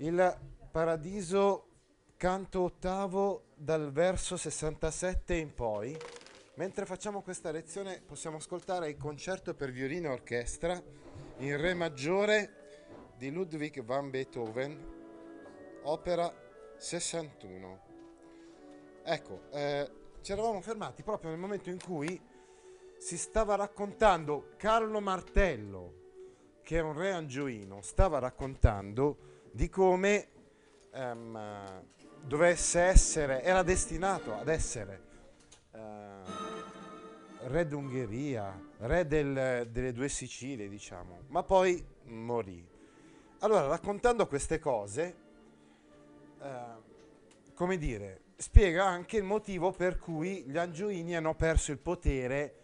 Il paradiso canto ottavo dal verso 67 in poi. Mentre facciamo questa lezione possiamo ascoltare il concerto per violino e orchestra in Re maggiore di Ludwig van Beethoven, opera 61. Ecco, eh, ci eravamo fermati proprio nel momento in cui si stava raccontando Carlo Martello, che è un re angioino, stava raccontando di come um, dovesse essere, era destinato ad essere uh, re d'Ungheria, re del, delle due Sicilie, diciamo, ma poi morì. Allora, raccontando queste cose, uh, come dire, spiega anche il motivo per cui gli Angioini hanno perso il potere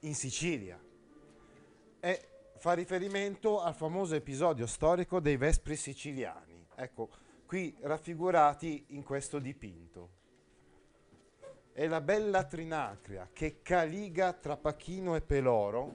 in Sicilia. E fa riferimento al famoso episodio storico dei Vespri siciliani, ecco, qui raffigurati in questo dipinto. È la bella Trinacria che caliga tra Pachino e Peloro,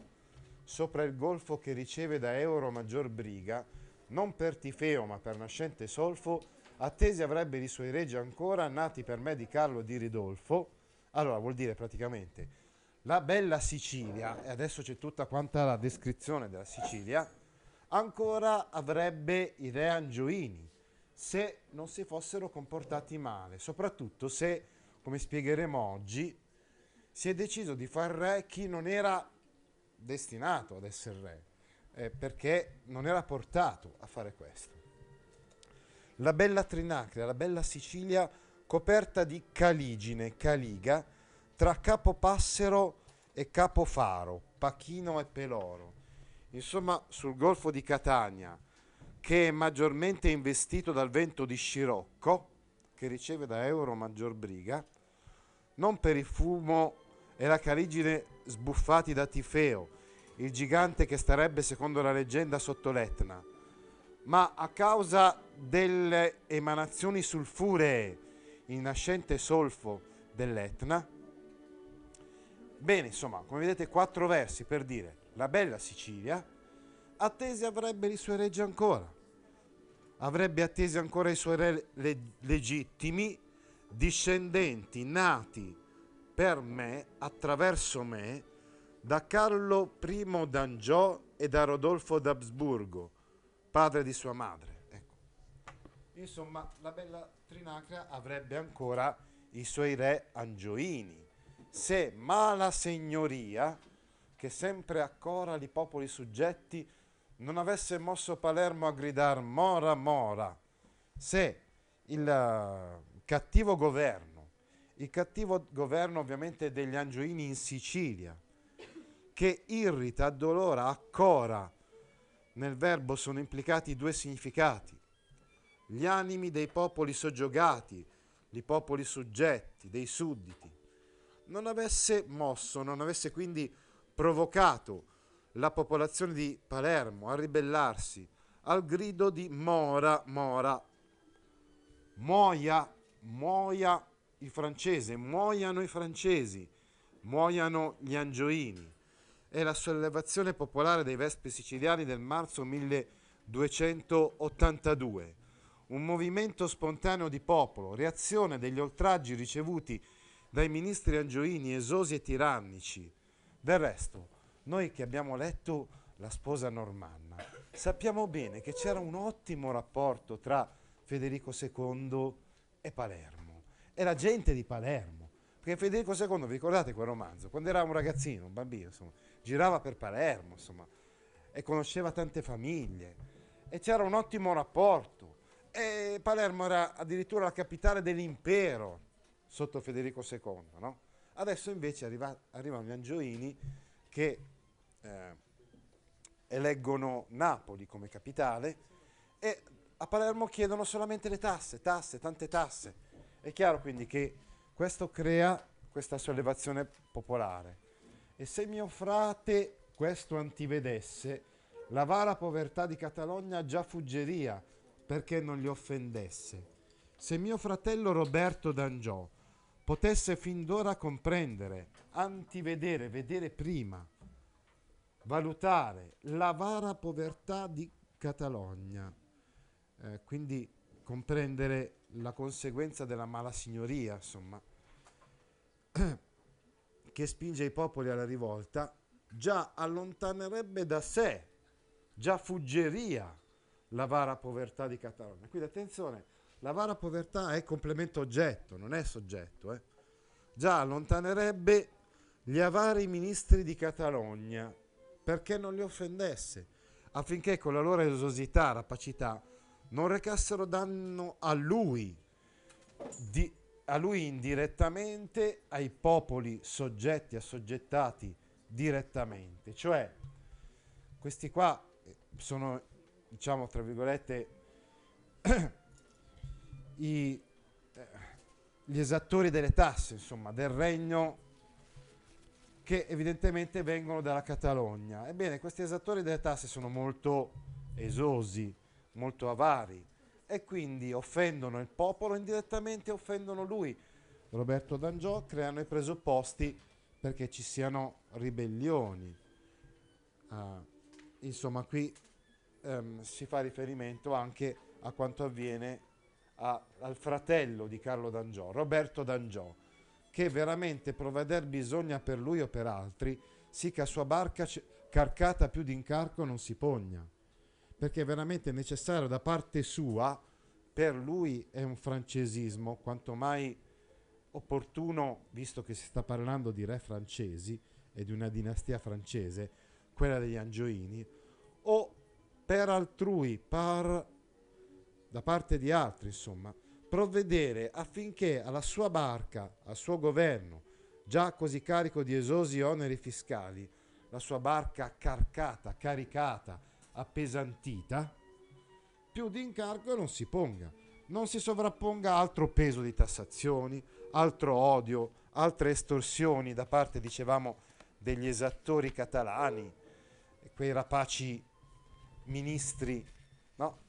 sopra il golfo che riceve da Euro maggior briga, non per Tifeo ma per nascente solfo, attesi avrebbe i suoi reggi ancora, nati per me di Carlo e di Ridolfo, allora vuol dire praticamente la bella Sicilia, e adesso c'è tutta quanta la descrizione della Sicilia, ancora avrebbe i re angioini se non si fossero comportati male, soprattutto se, come spiegheremo oggi, si è deciso di far re chi non era destinato ad essere re, eh, perché non era portato a fare questo. La bella Trinacria, la bella Sicilia coperta di caligine, caliga, tra Capopassero e Capofaro, Pachino e Peloro. Insomma, sul golfo di Catania, che è maggiormente investito dal vento di Scirocco, che riceve da Euro maggior briga, non per il fumo e la carigine sbuffati da Tifeo, il gigante che starebbe secondo la leggenda sotto l'Etna, ma a causa delle emanazioni sulfuree, il nascente solfo dell'Etna, Bene, insomma, come vedete quattro versi per dire la bella Sicilia, attese avrebbe i suoi reggi ancora, avrebbe attesi ancora i suoi re leg legittimi, discendenti nati per me, attraverso me, da Carlo I d'Angiò e da Rodolfo d'Absburgo, padre di sua madre. Ecco. Insomma, la bella Trinacria avrebbe ancora i suoi re angioini se mala signoria, che sempre accora i popoli soggetti, non avesse mosso Palermo a gridare mora mora, se il eh, cattivo governo, il cattivo governo ovviamente degli angioini in Sicilia, che irrita, addolora, accora, nel verbo sono implicati due significati, gli animi dei popoli soggiogati, dei popoli soggetti, dei sudditi, non avesse mosso, non avesse quindi provocato la popolazione di Palermo a ribellarsi al grido di Mora, Mora, muoia, muoia il francese, muoiano i francesi, muoiano gli angioini. È la sollevazione popolare dei Vespi siciliani del marzo 1282, un movimento spontaneo di popolo, reazione degli oltraggi ricevuti dai ministri angioini, esosi e tirannici. Del resto, noi che abbiamo letto la sposa normanna, sappiamo bene che c'era un ottimo rapporto tra Federico II e Palermo e la gente di Palermo. Perché Federico II, vi ricordate quel romanzo? Quando era un ragazzino, un bambino, insomma, girava per Palermo, insomma, e conosceva tante famiglie e c'era un ottimo rapporto. E Palermo era addirittura la capitale dell'impero sotto Federico II. No? Adesso invece arriva, arrivano gli angioini che eh, eleggono Napoli come capitale e a Palermo chiedono solamente le tasse, tasse, tante tasse. È chiaro quindi che questo crea questa sollevazione popolare. E se mio frate questo antivedesse, l'avara povertà di Catalogna già fuggeria perché non gli offendesse. Se mio fratello Roberto d'Angiò potesse fin d'ora comprendere, antivedere, vedere prima, valutare l'avara povertà di Catalogna, eh, quindi comprendere la conseguenza della mala signoria, insomma, che spinge i popoli alla rivolta, già allontanerebbe da sé, già fuggeria l'avara povertà di Catalogna. Quindi attenzione, L'avara povertà è complemento oggetto, non è soggetto. Eh. Già allontanerebbe gli avari ministri di Catalogna perché non li offendesse, affinché con la loro esosità, rapacità, non recassero danno a lui, di, a lui indirettamente, ai popoli soggetti, assoggettati direttamente. Cioè, questi qua eh, sono, diciamo, tra virgolette, i, eh, gli esattori delle tasse, insomma, del regno che evidentemente vengono dalla Catalogna. Ebbene, questi esattori delle tasse sono molto esosi, molto avari e quindi offendono il popolo, indirettamente offendono lui. Roberto D'Angiò creano i presupposti perché ci siano ribellioni. Uh, insomma, qui um, si fa riferimento anche a quanto avviene a, al fratello di Carlo D'Angiò, Roberto D'Angiò, che veramente provveder bisogna per lui o per altri, sì che a sua barca carcata più d'incarco non si pogna, perché è veramente necessario da parte sua, per lui è un francesismo quanto mai opportuno, visto che si sta parlando di re francesi e di una dinastia francese, quella degli Angioini, o per altrui, par da parte di altri, insomma, provvedere affinché alla sua barca, al suo governo, già così carico di esosi oneri fiscali, la sua barca carcata, caricata, appesantita, più di incargo non si ponga, non si sovrapponga altro peso di tassazioni, altro odio, altre estorsioni da parte, dicevamo, degli esattori catalani, quei rapaci ministri no,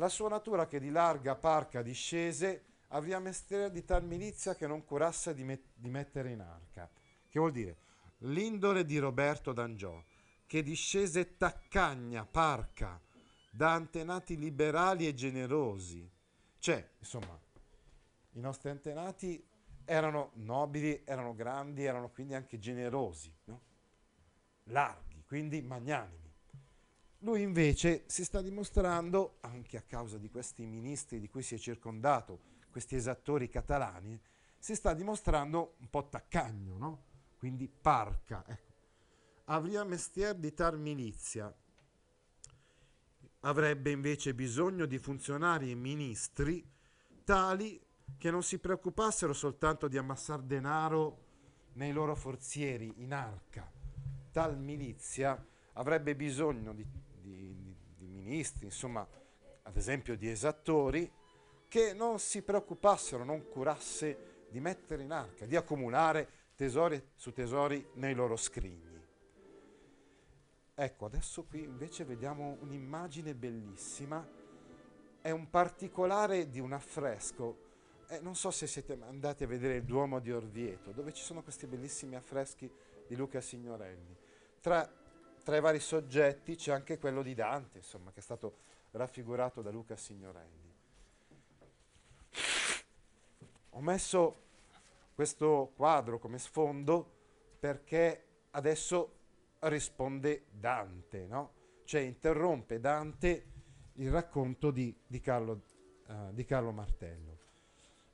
la sua natura che di larga parca discese avria mestiera di tal milizia che non curasse di, met- di mettere in arca. Che vuol dire? L'indole di Roberto d'Angiò, che discese taccagna, parca, da antenati liberali e generosi. Cioè, insomma, i nostri antenati erano nobili, erano grandi, erano quindi anche generosi, no? larghi, quindi magnani. Lui invece si sta dimostrando, anche a causa di questi ministri di cui si è circondato, questi esattori catalani, si sta dimostrando un po' taccagno, no? quindi parca. Ecco. Avria mestier di tar milizia, avrebbe invece bisogno di funzionari e ministri tali che non si preoccupassero soltanto di ammassare denaro nei loro forzieri in arca. Tal milizia avrebbe bisogno di di, di, di ministri, insomma, ad esempio di esattori, che non si preoccupassero, non curasse di mettere in arca, di accumulare tesori su tesori nei loro scrigni. Ecco, adesso qui invece vediamo un'immagine bellissima, è un particolare di un affresco. Eh, non so se siete andati a vedere il Duomo di Orvieto, dove ci sono questi bellissimi affreschi di Luca Signorelli. Tra tra i vari soggetti c'è anche quello di Dante, insomma, che è stato raffigurato da Luca Signorelli. Ho messo questo quadro come sfondo perché adesso risponde Dante, no? cioè interrompe Dante il racconto di, di, Carlo, uh, di Carlo Martello.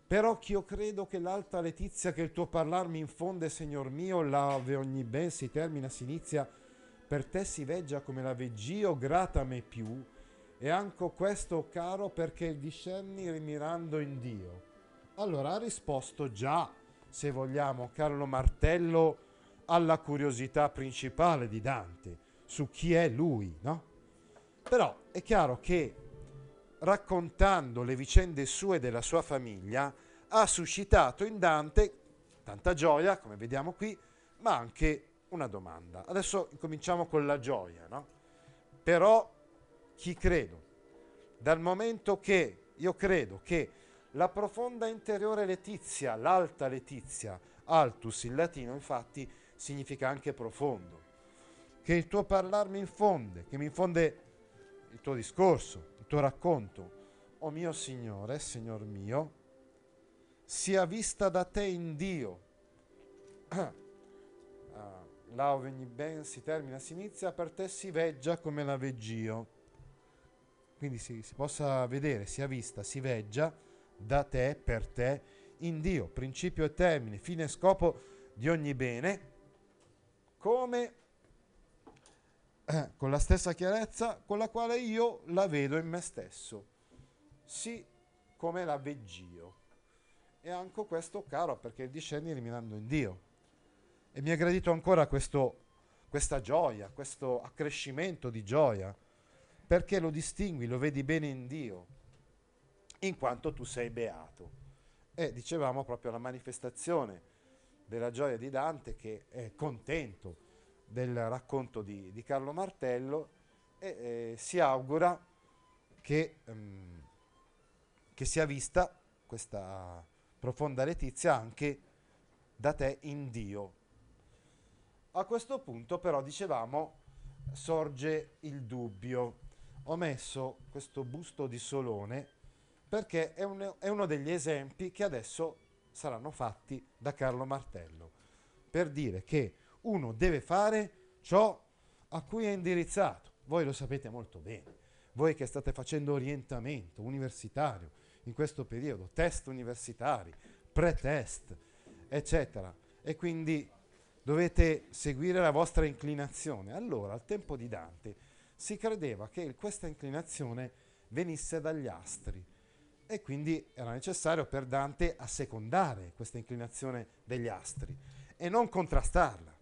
Però ch'io credo che l'alta letizia che il tuo parlarmi infonde, Signor mio, là ove ogni ben si termina, si inizia, per te si veggia come la veggio grata me più, e anco questo caro perché discerni rimirando in Dio. Allora ha risposto già, se vogliamo, Carlo Martello alla curiosità principale di Dante, su chi è lui, no? Però è chiaro che raccontando le vicende sue della sua famiglia ha suscitato in Dante tanta gioia, come vediamo qui, ma anche una domanda. Adesso cominciamo con la gioia, no? Però chi credo? Dal momento che io credo che la profonda interiore letizia, l'alta letizia, altus in latino infatti significa anche profondo, che il tuo parlare mi infonde, che mi infonde il tuo discorso, il tuo racconto. O oh mio Signore, Signor mio, sia vista da te in Dio. là ove ogni ben si termina si inizia, per te si veggia come la veggio. Quindi si, si possa vedere, sia vista, si veggia da te, per te, in Dio, principio e termine, fine e scopo di ogni bene, come eh, con la stessa chiarezza con la quale io la vedo in me stesso, sì come la veggio. E anche questo caro perché discendi eliminando in Dio e mi ha gradito ancora questo, questa gioia, questo accrescimento di gioia, perché lo distingui, lo vedi bene in Dio, in quanto tu sei beato. E dicevamo proprio la manifestazione della gioia di Dante che è contento del racconto di, di Carlo Martello e eh, si augura che, um, che sia vista questa profonda letizia anche da te in Dio, a questo punto però dicevamo sorge il dubbio. Ho messo questo busto di Solone perché è, un, è uno degli esempi che adesso saranno fatti da Carlo Martello per dire che uno deve fare ciò a cui è indirizzato. Voi lo sapete molto bene, voi che state facendo orientamento universitario in questo periodo, test universitari, pre-test, eccetera. E quindi dovete seguire la vostra inclinazione. Allora, al tempo di Dante, si credeva che questa inclinazione venisse dagli astri e quindi era necessario per Dante assecondare questa inclinazione degli astri e non contrastarla.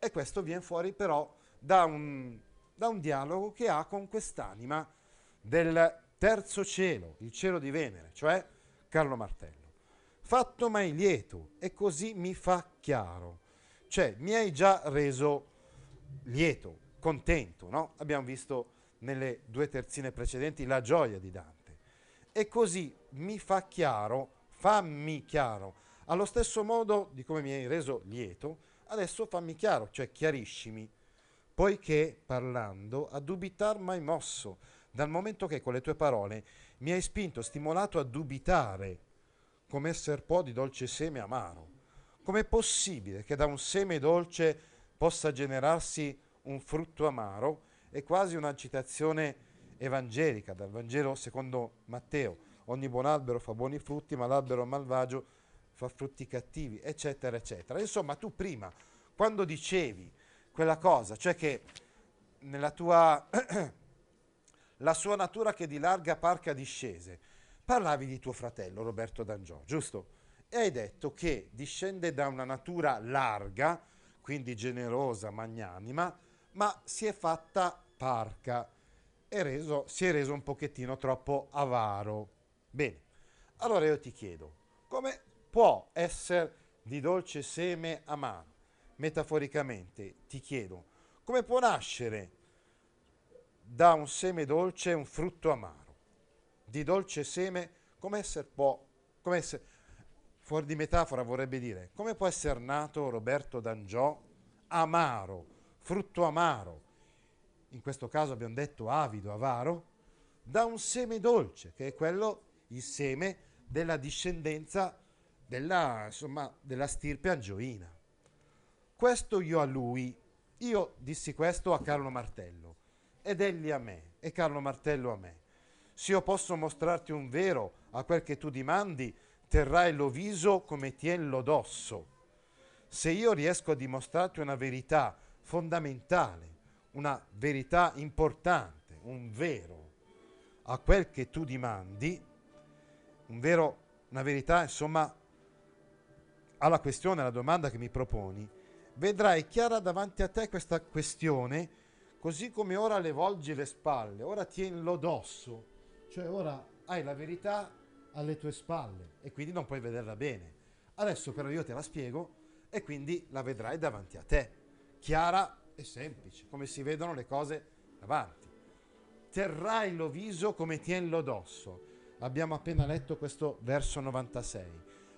E questo viene fuori però da un, da un dialogo che ha con quest'anima del terzo cielo, il cielo di Venere, cioè Carlo Martello. Fatto mai lieto e così mi fa chiaro cioè, mi hai già reso lieto, contento, no? Abbiamo visto nelle due terzine precedenti la gioia di Dante. E così mi fa chiaro, fammi chiaro, allo stesso modo di come mi hai reso lieto, adesso fammi chiaro, cioè chiariscimi, poiché parlando a dubitar mai mosso, dal momento che con le tue parole mi hai spinto, stimolato a dubitare, come esser può di dolce seme amaro. Com'è possibile che da un seme dolce possa generarsi un frutto amaro? È quasi una citazione evangelica dal Vangelo secondo Matteo. Ogni buon albero fa buoni frutti, ma l'albero malvagio fa frutti cattivi, eccetera, eccetera. Insomma, tu prima, quando dicevi quella cosa, cioè che nella tua la sua natura che di larga parca discese, parlavi di tuo fratello Roberto D'Angiò, giusto? e hai detto che discende da una natura larga, quindi generosa, magnanima, ma si è fatta parca e reso, si è reso un pochettino troppo avaro. Bene, allora io ti chiedo, come può essere di dolce seme amaro? Metaforicamente ti chiedo, come può nascere da un seme dolce un frutto amaro? Di dolce seme, come essere può... Come essere, Fuori di metafora vorrebbe dire come può essere nato Roberto D'Angiò amaro, frutto amaro, in questo caso abbiamo detto avido, avaro, da un seme dolce, che è quello, il seme della discendenza della, insomma, della stirpe angioina. Questo io a lui, io dissi questo a Carlo Martello, ed egli a me, e Carlo Martello a me. Se io posso mostrarti un vero a quel che tu dimandi, terrai lo viso come tien dosso. Se io riesco a dimostrarti una verità fondamentale, una verità importante, un vero, a quel che tu dimandi, un vero, una verità insomma alla questione, alla domanda che mi proponi, vedrai chiara davanti a te questa questione, così come ora le volgi le spalle, ora tieni dosso, cioè ora hai la verità alle tue spalle e quindi non puoi vederla bene. Adesso però io te la spiego e quindi la vedrai davanti a te, chiara e semplice, come si vedono le cose davanti. Terrai lo viso come tienlo dosso. Abbiamo appena letto questo verso 96.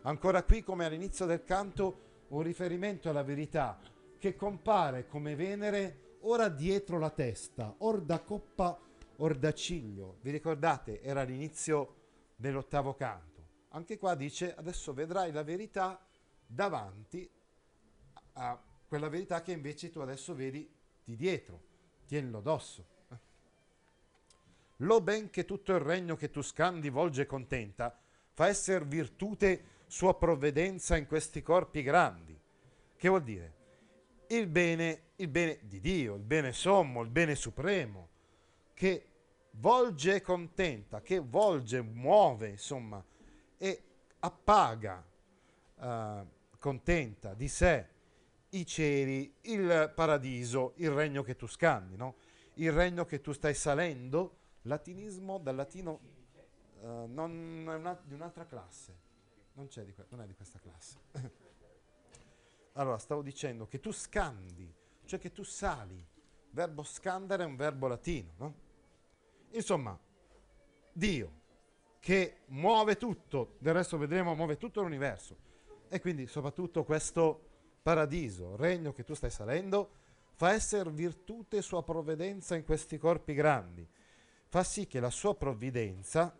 Ancora qui, come all'inizio del canto, un riferimento alla verità che compare come Venere ora dietro la testa, or da coppa or da ciglio. Vi ricordate? Era l'inizio nell'ottavo canto. Anche qua dice adesso vedrai la verità davanti a quella verità che invece tu adesso vedi di dietro, tienilo addosso. Lo ben che tutto il regno che tu scandi volge contenta, fa essere virtute sua provvedenza in questi corpi grandi. Che vuol dire? Il bene, il bene di Dio, il bene sommo, il bene supremo, che volge contenta, che volge, muove, insomma, e appaga eh, contenta di sé i cieli, il paradiso, il regno che tu scandi, no? il regno che tu stai salendo, latinismo dal latino eh, non è una, di un'altra classe, non, di que- non è di questa classe. allora, stavo dicendo che tu scandi, cioè che tu sali, verbo scandere è un verbo latino, no? Insomma, Dio che muove tutto, del resto vedremo, muove tutto l'universo. E quindi soprattutto questo paradiso, regno che tu stai salendo, fa essere virtute sua provvidenza in questi corpi grandi, fa sì che la sua provvidenza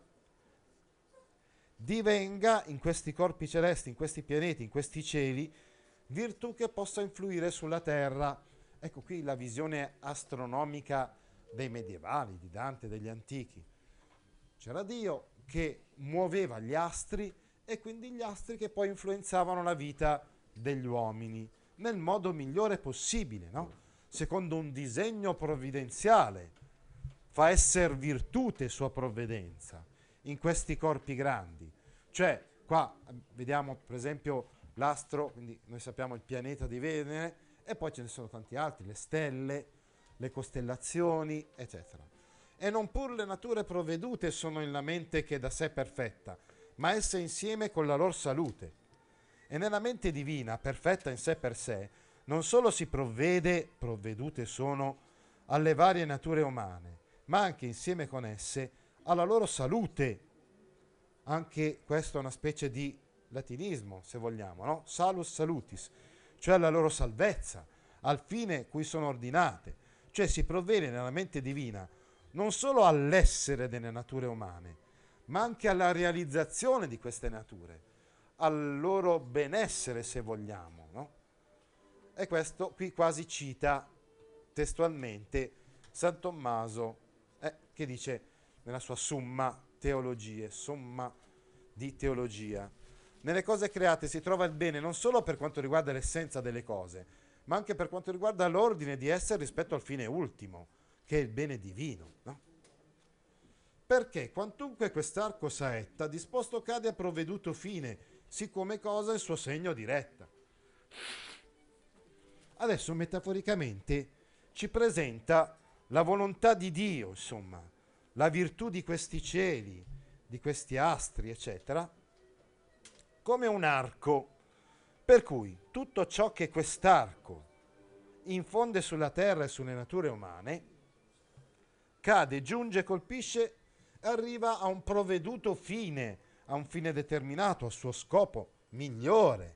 divenga in questi corpi celesti, in questi pianeti, in questi cieli, virtù che possa influire sulla terra. Ecco qui la visione astronomica dei medievali, di Dante, degli antichi. C'era Dio che muoveva gli astri e quindi gli astri che poi influenzavano la vita degli uomini nel modo migliore possibile, no? secondo un disegno provvidenziale. Fa essere virtute sua provvidenza in questi corpi grandi. Cioè, qua vediamo per esempio l'astro, quindi noi sappiamo il pianeta di Venere, e poi ce ne sono tanti altri, le stelle, le costellazioni, eccetera. E non pur le nature provvedute sono in la mente che è da sé perfetta, ma esse insieme con la loro salute. E nella mente divina, perfetta in sé per sé, non solo si provvede, provvedute sono, alle varie nature umane, ma anche insieme con esse alla loro salute. Anche questo è una specie di latinismo, se vogliamo, no? Salus salutis, cioè alla loro salvezza, al fine cui sono ordinate cioè si provvede nella mente divina non solo all'essere delle nature umane, ma anche alla realizzazione di queste nature, al loro benessere se vogliamo. No? E questo qui quasi cita testualmente San Tommaso eh, che dice nella sua Summa Teologie, Somma di Teologia. Nelle cose create si trova il bene non solo per quanto riguarda l'essenza delle cose, ma anche per quanto riguarda l'ordine di essere rispetto al fine ultimo, che è il bene divino. No? Perché quantunque quest'arco saetta disposto cade a provveduto fine, siccome cosa il suo segno diretta. Adesso metaforicamente ci presenta la volontà di Dio, insomma, la virtù di questi cieli, di questi astri, eccetera, come un arco per cui tutto ciò che quest'arco infonde sulla terra e sulle nature umane cade, giunge, colpisce, arriva a un provveduto fine, a un fine determinato, al suo scopo migliore,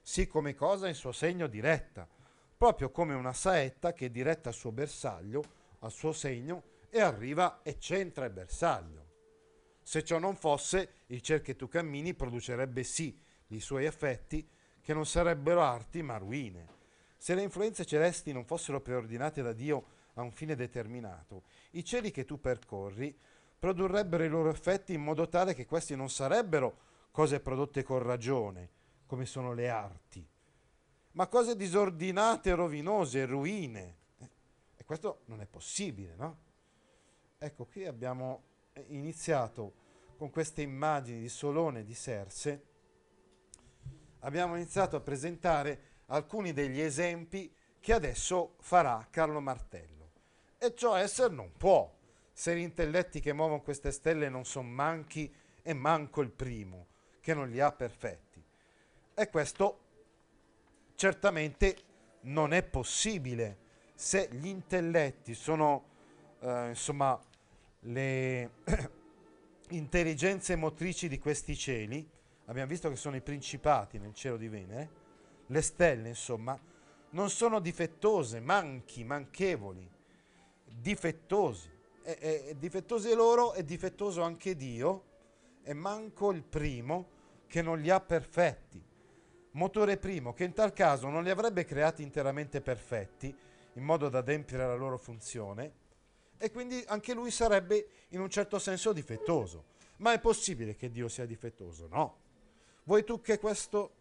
sì come cosa in suo segno diretta, proprio come una saetta che è diretta al suo bersaglio, al suo segno, e arriva e centra il bersaglio. Se ciò non fosse, il cerchio che tu cammini producerebbe sì i suoi effetti, che non sarebbero arti ma ruine. Se le influenze celesti non fossero preordinate da Dio a un fine determinato, i cieli che tu percorri produrrebbero i loro effetti in modo tale che questi non sarebbero cose prodotte con ragione, come sono le arti, ma cose disordinate, rovinose, ruine. Eh, e questo non è possibile, no? Ecco, qui abbiamo iniziato con queste immagini di Solone e di Serse abbiamo iniziato a presentare alcuni degli esempi che adesso farà Carlo Martello. E ciò essere non può, se gli intelletti che muovono queste stelle non sono manchi e manco il primo, che non li ha perfetti. E questo certamente non è possibile se gli intelletti sono, eh, insomma, le intelligenze motrici di questi cieli, abbiamo visto che sono i principati nel cielo di Venere, eh? le stelle insomma, non sono difettose, manchi, manchevoli, difettosi. È, è, è difettosi loro, è difettoso anche Dio, e manco il primo che non li ha perfetti. Motore primo che in tal caso non li avrebbe creati interamente perfetti, in modo da adempiere la loro funzione, e quindi anche lui sarebbe in un certo senso difettoso. Ma è possibile che Dio sia difettoso? No vuoi tu che questo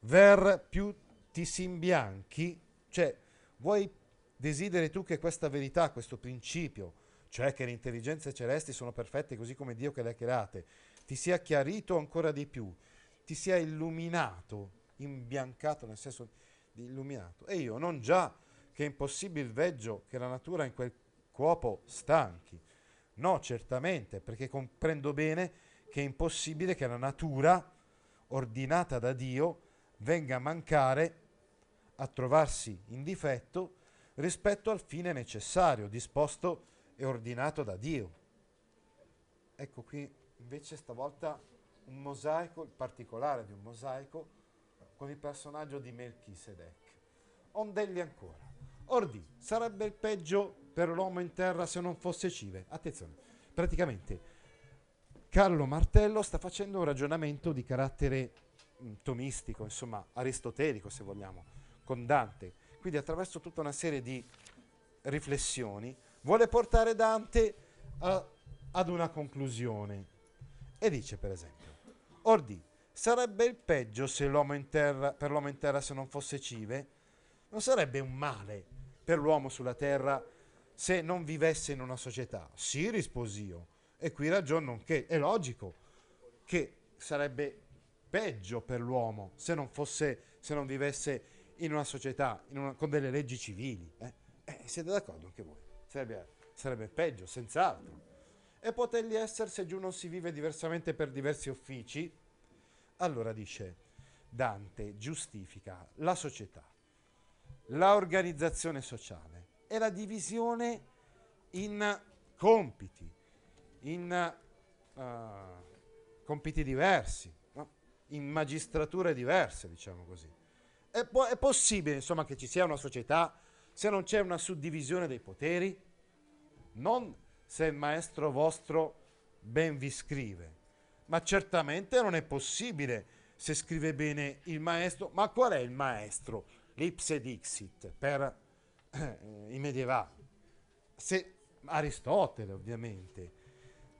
ver più ti si imbianchi? Cioè, vuoi desideri tu che questa verità, questo principio, cioè che le intelligenze celesti sono perfette così come Dio che le ha create, ti sia chiarito ancora di più, ti sia illuminato, imbiancato nel senso di illuminato. E io non già che impossibile veggio che la natura in quel cuopo stanchi. No, certamente, perché comprendo bene che è impossibile che la natura ordinata da Dio venga a mancare, a trovarsi in difetto rispetto al fine necessario, disposto e ordinato da Dio. Ecco qui invece stavolta un mosaico, il particolare di un mosaico, con il personaggio di Melchisedec. Ondelli ancora. Ordì, sarebbe il peggio per l'uomo in terra se non fosse cive. Attenzione, praticamente Carlo Martello sta facendo un ragionamento di carattere mm, tomistico, insomma aristotelico se vogliamo, con Dante. Quindi attraverso tutta una serie di riflessioni vuole portare Dante a, eh, ad una conclusione. E dice per esempio, Ordi, sarebbe il peggio l'uomo terra, per l'uomo in terra se non fosse cive? Non sarebbe un male per l'uomo sulla terra se non vivesse in una società? Sì, risposi io e qui ragiono che è logico che sarebbe peggio per l'uomo se non, fosse, se non vivesse in una società in una, con delle leggi civili. Eh? Eh, siete d'accordo anche voi? Sarebbe, sarebbe peggio, senz'altro. E potergli essere se giù non si vive diversamente per diversi uffici? Allora dice Dante giustifica la società, l'organizzazione sociale e la divisione in compiti, in uh, compiti diversi, no? in magistrature diverse, diciamo così. È, po- è possibile, insomma, che ci sia una società se non c'è una suddivisione dei poteri? Non se il maestro vostro ben vi scrive, ma certamente non è possibile se scrive bene il maestro. Ma qual è il maestro? L'ipse dixit per eh, i medievali. Se Aristotele, ovviamente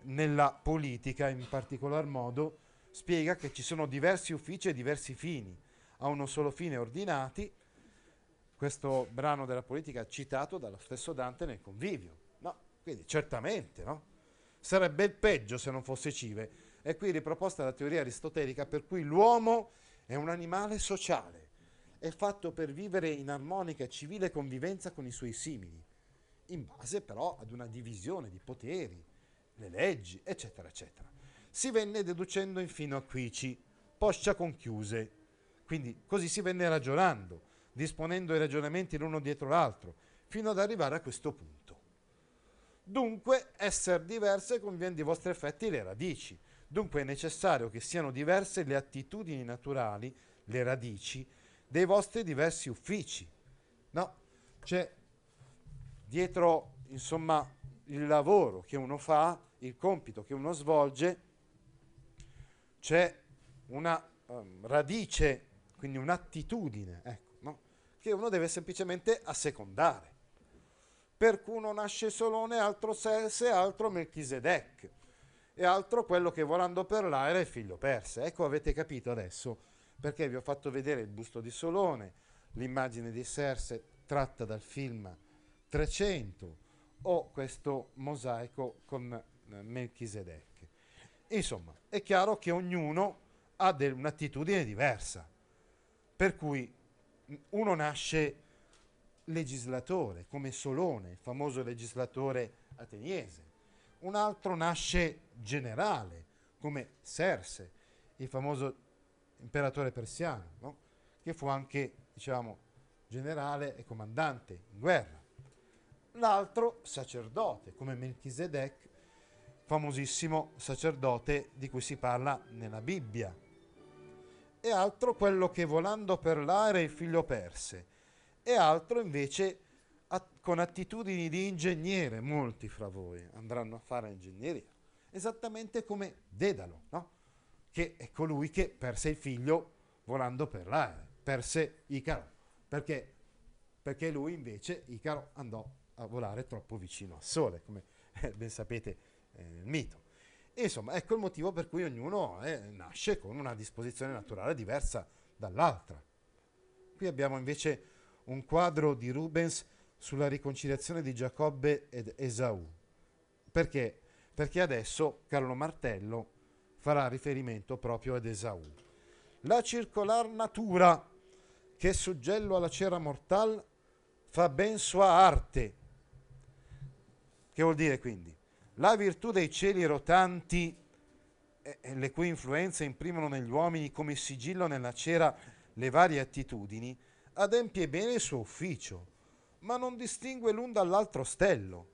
nella politica in particolar modo, spiega che ci sono diversi uffici e diversi fini, a uno solo fine ordinati, questo brano della politica citato dallo stesso Dante nel convivio. No? Quindi certamente, no? Sarebbe il peggio se non fosse cive. È qui riproposta la teoria aristotelica per cui l'uomo è un animale sociale, è fatto per vivere in armonica e civile convivenza con i suoi simili, in base però ad una divisione di poteri, le leggi, eccetera, eccetera. Si venne deducendo infino a quici, poscia conchiuse. Quindi così si venne ragionando, disponendo i ragionamenti l'uno dietro l'altro, fino ad arrivare a questo punto. Dunque, essere diverse conviene di vostri effetti le radici. Dunque è necessario che siano diverse le attitudini naturali, le radici, dei vostri diversi uffici. No? C'è cioè, dietro, insomma, il lavoro che uno fa, il compito che uno svolge, c'è una um, radice, quindi un'attitudine, ecco, no? che uno deve semplicemente assecondare. Per cui uno nasce solone, altro Selse, altro Melchisedec e altro quello che volando per l'aereo è figlio perse. Ecco, avete capito adesso perché vi ho fatto vedere il busto di Solone, l'immagine di Serse tratta dal film 300 o questo mosaico con Melchisedec. Insomma, è chiaro che ognuno ha del, un'attitudine diversa, per cui uno nasce legislatore, come Solone, il famoso legislatore ateniese, un altro nasce generale, come Serse, il famoso imperatore persiano, no? che fu anche, diciamo, generale e comandante in guerra. L'altro sacerdote, come Melchisedec, famosissimo sacerdote di cui si parla nella Bibbia. E altro quello che volando per l'aere il figlio perse. E altro invece at- con attitudini di ingegnere, molti fra voi andranno a fare ingegneria, esattamente come Dedalo, no? che è colui che perse il figlio volando per l'aere, perse Icaro, perché, perché lui invece, Icaro, andò a volare troppo vicino al sole, come eh, ben sapete eh, mito. E insomma, ecco il motivo per cui ognuno eh, nasce con una disposizione naturale diversa dall'altra. Qui abbiamo invece un quadro di Rubens sulla riconciliazione di Giacobbe ed Esaù. Perché? Perché adesso Carlo Martello farà riferimento proprio ad Esaù. La circolar natura che suggello alla cera mortal fa ben sua arte. Che vuol dire quindi? La virtù dei cieli rotanti, eh, le cui influenze imprimono negli uomini come sigillo nella cera le varie attitudini, adempie bene il suo ufficio, ma non distingue l'un dall'altro stello,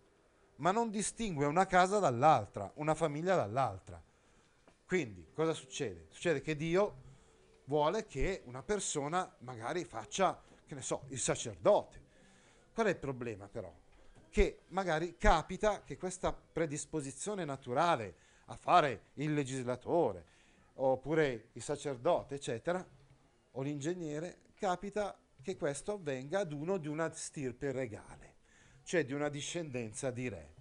ma non distingue una casa dall'altra, una famiglia dall'altra. Quindi cosa succede? Succede che Dio vuole che una persona magari faccia, che ne so, il sacerdote. Qual è il problema però? che magari capita che questa predisposizione naturale a fare il legislatore, oppure il sacerdote, eccetera, o l'ingegnere, capita che questo avvenga ad uno di una stirpe regale, cioè di una discendenza di re.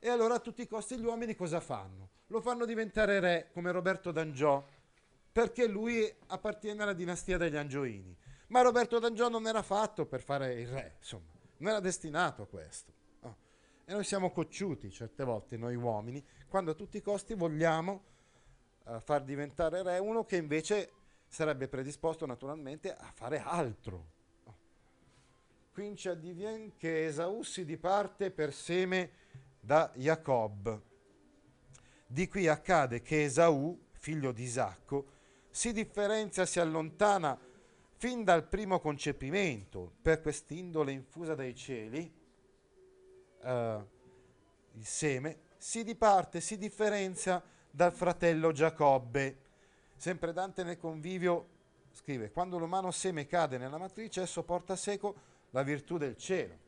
E allora a tutti i costi gli uomini cosa fanno? Lo fanno diventare re come Roberto d'Angiò, perché lui appartiene alla dinastia degli Angioini. Ma Roberto d'Angiò non era fatto per fare il re, insomma, non era destinato a questo. E noi siamo cocciuti certe volte, noi uomini, quando a tutti i costi vogliamo uh, far diventare re uno che invece sarebbe predisposto naturalmente a fare altro. Quinci addivien che Esau si diparte per seme da Jacob. Di qui accade che Esau, figlio di Isacco, si differenzia, si allontana fin dal primo concepimento per quest'indole infusa dai cieli eh, il seme, si diparte, si differenzia dal fratello Giacobbe. Sempre Dante nel convivio scrive, quando l'umano seme cade nella matrice, esso porta seco la virtù del cielo.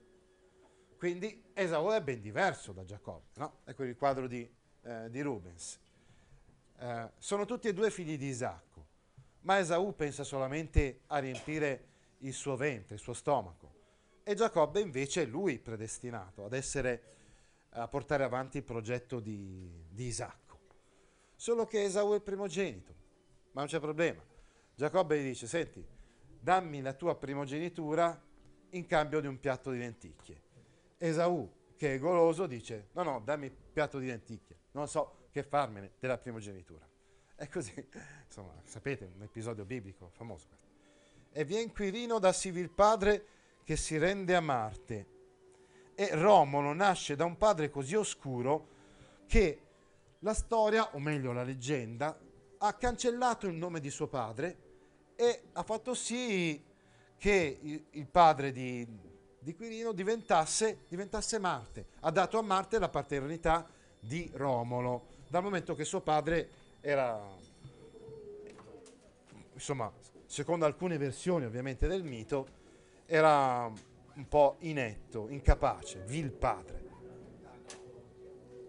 Quindi Esaù è ben diverso da Giacobbe, no? Ecco il quadro di, eh, di Rubens. Eh, sono tutti e due figli di Isacco, ma Esaù pensa solamente a riempire il suo ventre, il suo stomaco e Giacobbe invece è lui predestinato ad essere, a portare avanti il progetto di, di Isacco. Solo che Esau è il primogenito, ma non c'è problema. Giacobbe gli dice, senti, dammi la tua primogenitura in cambio di un piatto di lenticchie. Esau, che è goloso, dice, no, no, dammi il piatto di lenticchie, non so che farmene della primogenitura. È così, insomma, sapete, un episodio biblico famoso E vien Quirino, da Sivil padre che si rende a Marte. E Romolo nasce da un padre così oscuro che la storia, o meglio la leggenda, ha cancellato il nome di suo padre e ha fatto sì che il padre di, di Quirino diventasse, diventasse Marte. Ha dato a Marte la paternità di Romolo, dal momento che suo padre era, insomma, secondo alcune versioni ovviamente del mito, era un po' inetto, incapace, vil padre.